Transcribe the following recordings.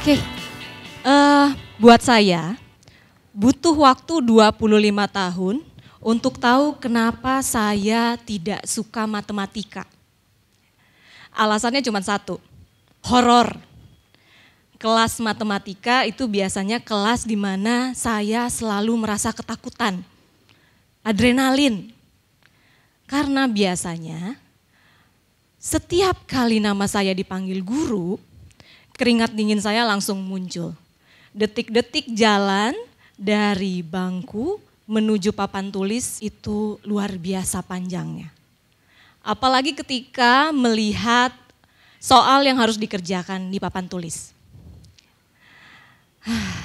Oke, okay. uh, eh, buat saya butuh waktu 25 tahun untuk tahu kenapa saya tidak suka matematika. Alasannya cuma satu, horor. Kelas matematika itu biasanya kelas di mana saya selalu merasa ketakutan, adrenalin. Karena biasanya setiap kali nama saya dipanggil guru, keringat dingin saya langsung muncul. Detik-detik jalan dari bangku menuju papan tulis itu luar biasa panjangnya. Apalagi ketika melihat soal yang harus dikerjakan di papan tulis.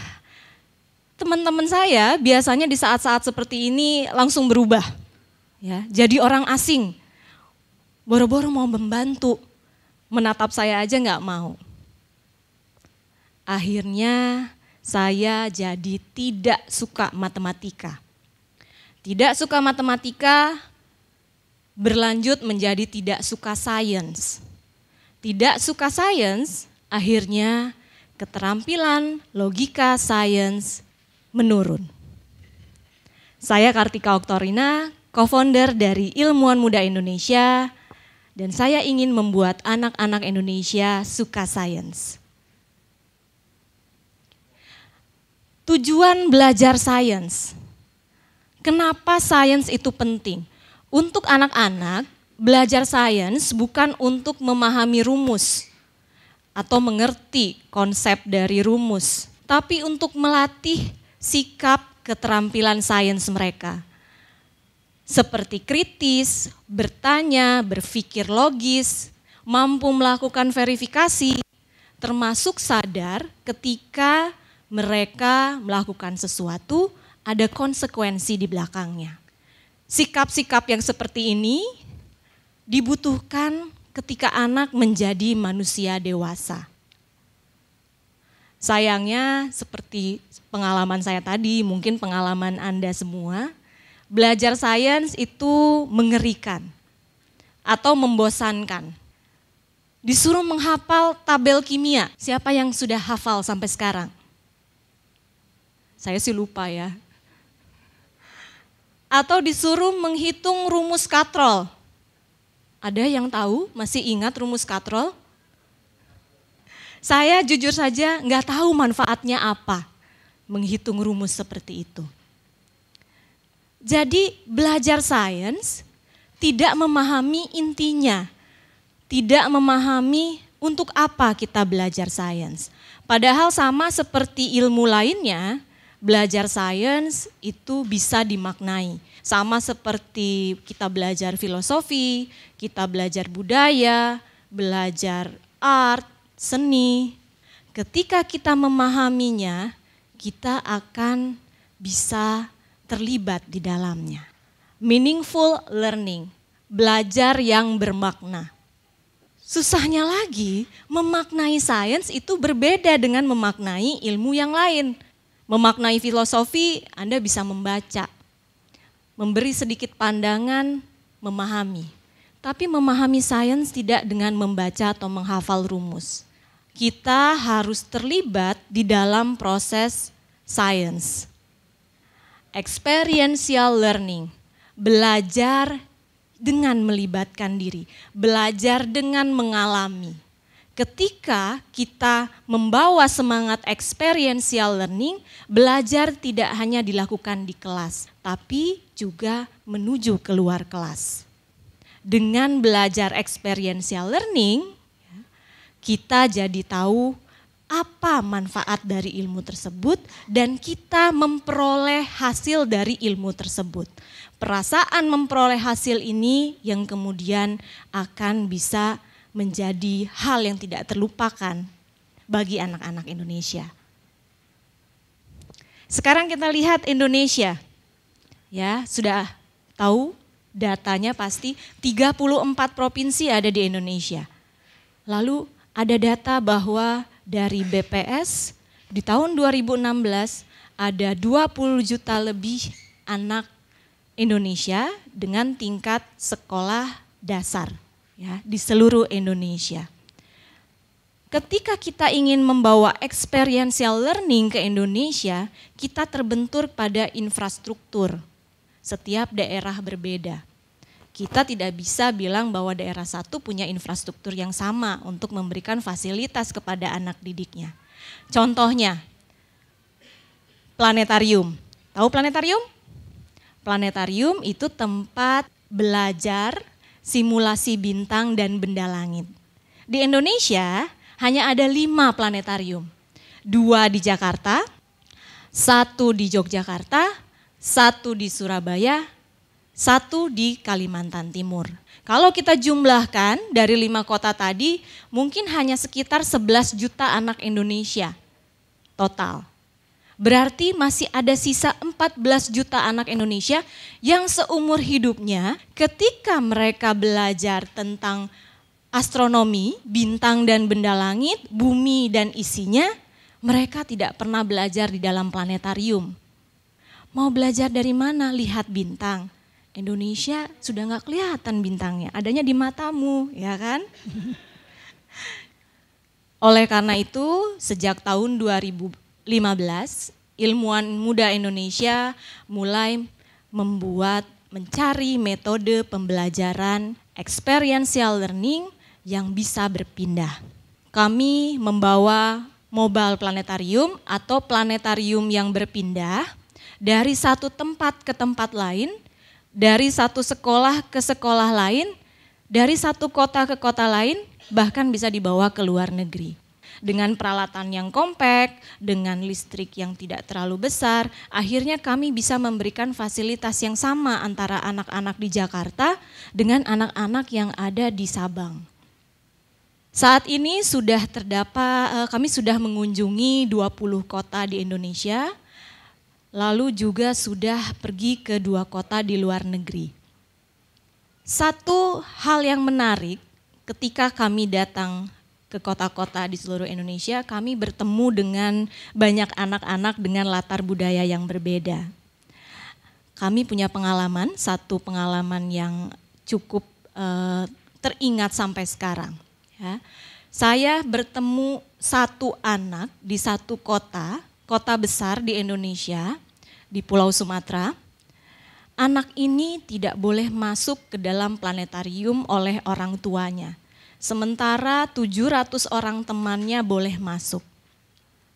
Teman-teman saya biasanya di saat-saat seperti ini langsung berubah. Ya, jadi orang asing. Boro-boro mau membantu. Menatap saya aja nggak mau Akhirnya saya jadi tidak suka matematika. Tidak suka matematika berlanjut menjadi tidak suka sains. Tidak suka sains, akhirnya keterampilan logika sains menurun. Saya Kartika Oktorina, co-founder dari Ilmuwan Muda Indonesia, dan saya ingin membuat anak-anak Indonesia suka sains. Tujuan belajar sains. Kenapa sains itu penting? Untuk anak-anak, belajar sains bukan untuk memahami rumus atau mengerti konsep dari rumus, tapi untuk melatih sikap keterampilan sains mereka. Seperti kritis, bertanya, berpikir logis, mampu melakukan verifikasi, termasuk sadar ketika mereka melakukan sesuatu, ada konsekuensi di belakangnya. Sikap-sikap yang seperti ini dibutuhkan ketika anak menjadi manusia dewasa. Sayangnya, seperti pengalaman saya tadi, mungkin pengalaman Anda semua, belajar sains itu mengerikan atau membosankan. Disuruh menghafal tabel kimia, siapa yang sudah hafal sampai sekarang? Saya sih lupa ya. Atau disuruh menghitung rumus katrol. Ada yang tahu? Masih ingat rumus katrol? Saya jujur saja nggak tahu manfaatnya apa menghitung rumus seperti itu. Jadi belajar sains tidak memahami intinya, tidak memahami untuk apa kita belajar sains. Padahal sama seperti ilmu lainnya, belajar sains itu bisa dimaknai. Sama seperti kita belajar filosofi, kita belajar budaya, belajar art, seni. Ketika kita memahaminya, kita akan bisa terlibat di dalamnya. Meaningful learning, belajar yang bermakna. Susahnya lagi, memaknai sains itu berbeda dengan memaknai ilmu yang lain memaknai filosofi, Anda bisa membaca, memberi sedikit pandangan, memahami. Tapi memahami sains tidak dengan membaca atau menghafal rumus. Kita harus terlibat di dalam proses sains. Experiential learning, belajar dengan melibatkan diri, belajar dengan mengalami ketika kita membawa semangat experiential learning, belajar tidak hanya dilakukan di kelas, tapi juga menuju keluar kelas. Dengan belajar experiential learning, kita jadi tahu apa manfaat dari ilmu tersebut dan kita memperoleh hasil dari ilmu tersebut. Perasaan memperoleh hasil ini yang kemudian akan bisa menjadi hal yang tidak terlupakan bagi anak-anak Indonesia. Sekarang kita lihat Indonesia. Ya, sudah tahu datanya pasti 34 provinsi ada di Indonesia. Lalu ada data bahwa dari BPS di tahun 2016 ada 20 juta lebih anak Indonesia dengan tingkat sekolah dasar ya di seluruh Indonesia. Ketika kita ingin membawa experiential learning ke Indonesia, kita terbentur pada infrastruktur. Setiap daerah berbeda. Kita tidak bisa bilang bahwa daerah satu punya infrastruktur yang sama untuk memberikan fasilitas kepada anak didiknya. Contohnya, planetarium. Tahu planetarium? Planetarium itu tempat belajar simulasi bintang dan benda langit. Di Indonesia hanya ada lima planetarium. Dua di Jakarta, satu di Yogyakarta, satu di Surabaya, satu di Kalimantan Timur. Kalau kita jumlahkan dari lima kota tadi, mungkin hanya sekitar 11 juta anak Indonesia total. Berarti masih ada sisa 14 juta anak Indonesia yang seumur hidupnya ketika mereka belajar tentang astronomi, bintang dan benda langit, bumi dan isinya, mereka tidak pernah belajar di dalam planetarium. Mau belajar dari mana? Lihat bintang. Indonesia sudah nggak kelihatan bintangnya, adanya di matamu, ya kan? Oleh karena itu, sejak tahun 2000 ilmuwan muda Indonesia mulai membuat mencari metode pembelajaran experiential learning yang bisa berpindah. Kami membawa mobile planetarium atau planetarium yang berpindah dari satu tempat ke tempat lain, dari satu sekolah ke sekolah lain, dari satu kota ke kota lain, bahkan bisa dibawa ke luar negeri. Dengan peralatan yang kompak, dengan listrik yang tidak terlalu besar, akhirnya kami bisa memberikan fasilitas yang sama antara anak-anak di Jakarta dengan anak-anak yang ada di Sabang. Saat ini sudah terdapat eh, kami sudah mengunjungi 20 kota di Indonesia. Lalu juga sudah pergi ke dua kota di luar negeri. Satu hal yang menarik ketika kami datang ke kota-kota di seluruh Indonesia, kami bertemu dengan banyak anak-anak dengan latar budaya yang berbeda. Kami punya pengalaman, satu pengalaman yang cukup eh, teringat sampai sekarang. Ya. Saya bertemu satu anak di satu kota, kota besar di Indonesia, di Pulau Sumatera. Anak ini tidak boleh masuk ke dalam planetarium oleh orang tuanya Sementara 700 orang temannya boleh masuk.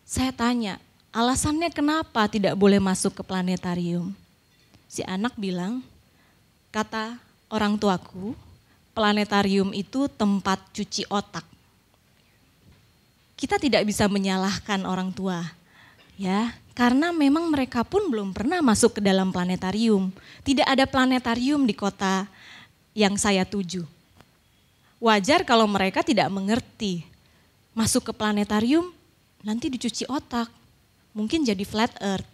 Saya tanya, alasannya kenapa tidak boleh masuk ke planetarium? Si anak bilang, kata orang tuaku, planetarium itu tempat cuci otak. Kita tidak bisa menyalahkan orang tua, ya, karena memang mereka pun belum pernah masuk ke dalam planetarium. Tidak ada planetarium di kota yang saya tuju. Wajar kalau mereka tidak mengerti. Masuk ke planetarium, nanti dicuci otak. Mungkin jadi flat earth.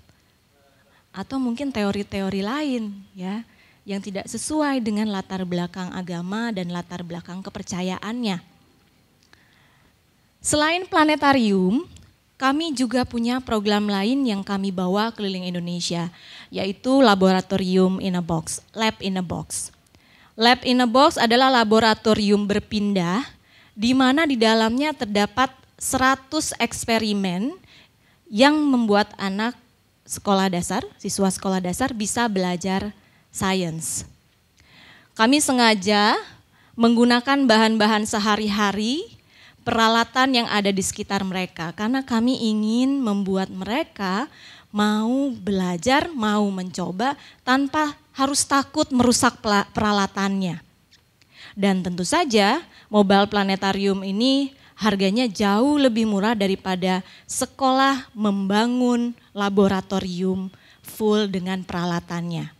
Atau mungkin teori-teori lain ya yang tidak sesuai dengan latar belakang agama dan latar belakang kepercayaannya. Selain planetarium, kami juga punya program lain yang kami bawa keliling Indonesia, yaitu Laboratorium in a Box, Lab in a Box. Lab in a box adalah laboratorium berpindah di mana di dalamnya terdapat 100 eksperimen yang membuat anak sekolah dasar, siswa sekolah dasar bisa belajar sains. Kami sengaja menggunakan bahan-bahan sehari-hari, peralatan yang ada di sekitar mereka karena kami ingin membuat mereka mau belajar, mau mencoba tanpa harus takut merusak peralatannya. Dan tentu saja mobile planetarium ini harganya jauh lebih murah daripada sekolah membangun laboratorium full dengan peralatannya.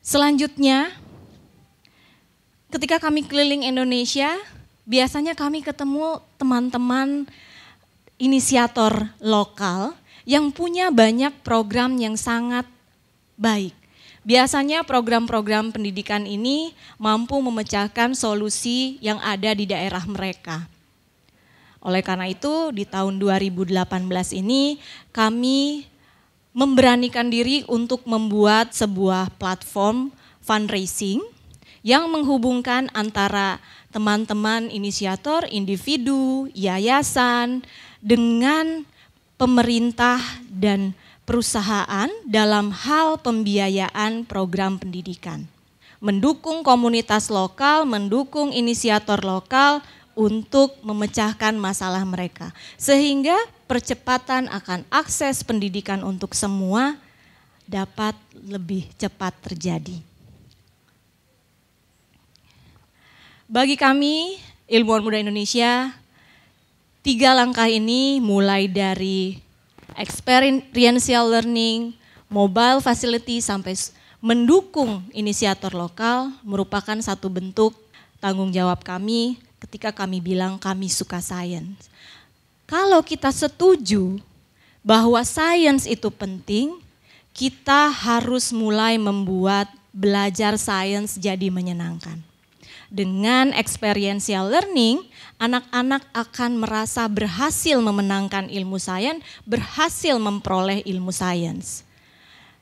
Selanjutnya, ketika kami keliling Indonesia, biasanya kami ketemu teman-teman inisiator lokal yang punya banyak program yang sangat baik. Biasanya program-program pendidikan ini mampu memecahkan solusi yang ada di daerah mereka. Oleh karena itu, di tahun 2018 ini kami memberanikan diri untuk membuat sebuah platform fundraising yang menghubungkan antara teman-teman inisiator, individu, yayasan dengan pemerintah dan perusahaan dalam hal pembiayaan program pendidikan. Mendukung komunitas lokal, mendukung inisiator lokal untuk memecahkan masalah mereka. Sehingga percepatan akan akses pendidikan untuk semua dapat lebih cepat terjadi. Bagi kami, Ilmuwan Muda Indonesia, Tiga langkah ini mulai dari experiential learning, mobile facility sampai mendukung inisiator lokal merupakan satu bentuk tanggung jawab kami ketika kami bilang kami suka sains. Kalau kita setuju bahwa sains itu penting, kita harus mulai membuat belajar sains jadi menyenangkan. Dengan experiential learning, anak-anak akan merasa berhasil memenangkan ilmu sains, berhasil memperoleh ilmu sains.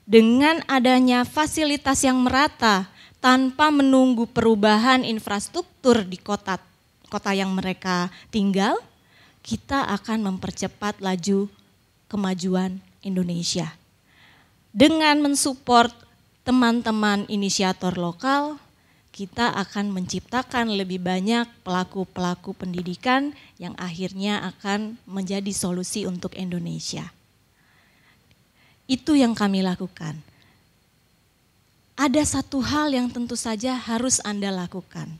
Dengan adanya fasilitas yang merata, tanpa menunggu perubahan infrastruktur di kota kota yang mereka tinggal, kita akan mempercepat laju kemajuan Indonesia. Dengan mensupport teman-teman inisiator lokal, kita akan menciptakan lebih banyak pelaku-pelaku pendidikan yang akhirnya akan menjadi solusi untuk Indonesia. Itu yang kami lakukan. Ada satu hal yang tentu saja harus Anda lakukan.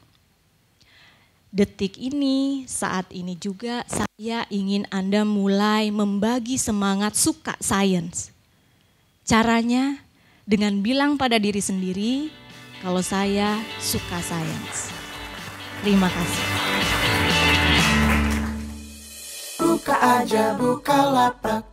Detik ini, saat ini juga, saya ingin Anda mulai membagi semangat suka sains. Caranya dengan bilang pada diri sendiri, kalau saya suka sains. Terima kasih. Buka aja buka lapak.